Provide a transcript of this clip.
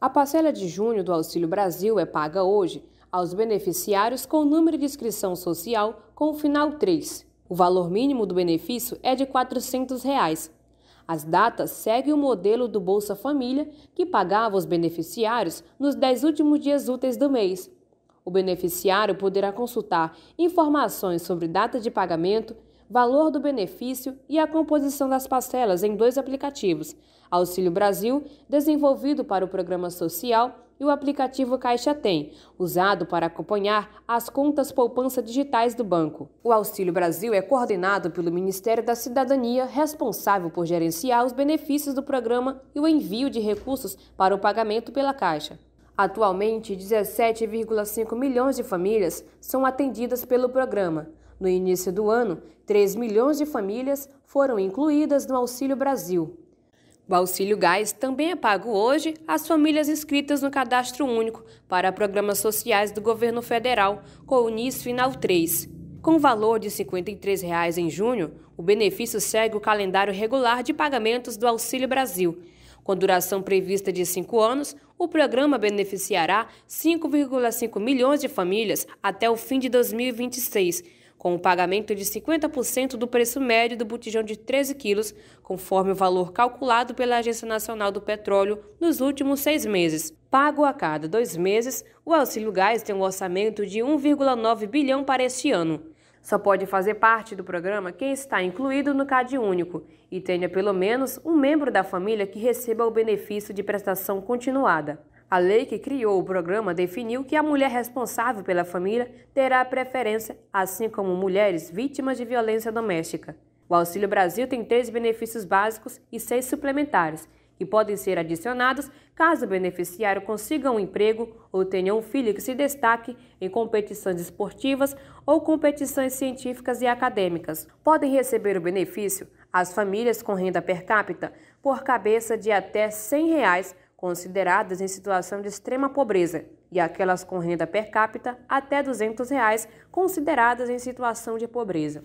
A parcela de junho do Auxílio Brasil é paga hoje aos beneficiários com número de inscrição social com o final 3. O valor mínimo do benefício é de R$ 400. Reais. As datas seguem o modelo do Bolsa Família, que pagava os beneficiários nos 10 últimos dias úteis do mês. O beneficiário poderá consultar informações sobre data de pagamento, valor do benefício e a composição das parcelas em dois aplicativos: Auxílio Brasil, desenvolvido para o programa social, e o aplicativo Caixa Tem, usado para acompanhar as contas poupança digitais do banco. O Auxílio Brasil é coordenado pelo Ministério da Cidadania, responsável por gerenciar os benefícios do programa e o envio de recursos para o pagamento pela Caixa. Atualmente, 17,5 milhões de famílias são atendidas pelo programa. No início do ano, 3 milhões de famílias foram incluídas no Auxílio Brasil. O auxílio gás também é pago hoje às famílias inscritas no Cadastro Único para programas sociais do governo federal, com o NIS Final 3. Com o valor de R$ 53,00 em junho, o benefício segue o calendário regular de pagamentos do Auxílio Brasil. Com duração prevista de cinco anos, o programa beneficiará 5,5 milhões de famílias até o fim de 2026 com o pagamento de 50% do preço médio do botijão de 13 quilos, conforme o valor calculado pela Agência Nacional do Petróleo nos últimos seis meses. Pago a cada dois meses, o Auxílio Gás tem um orçamento de 1,9 bilhão para este ano. Só pode fazer parte do programa quem está incluído no CAD único e tenha pelo menos um membro da família que receba o benefício de prestação continuada. A lei que criou o programa definiu que a mulher responsável pela família terá preferência, assim como mulheres vítimas de violência doméstica. O Auxílio Brasil tem três benefícios básicos e seis suplementares, que podem ser adicionados caso o beneficiário consiga um emprego ou tenha um filho que se destaque em competições esportivas ou competições científicas e acadêmicas. Podem receber o benefício as famílias com renda per capita por cabeça de até R$ 100. Reais consideradas em situação de extrema pobreza, e aquelas com renda per capita até R$ 200, reais, consideradas em situação de pobreza.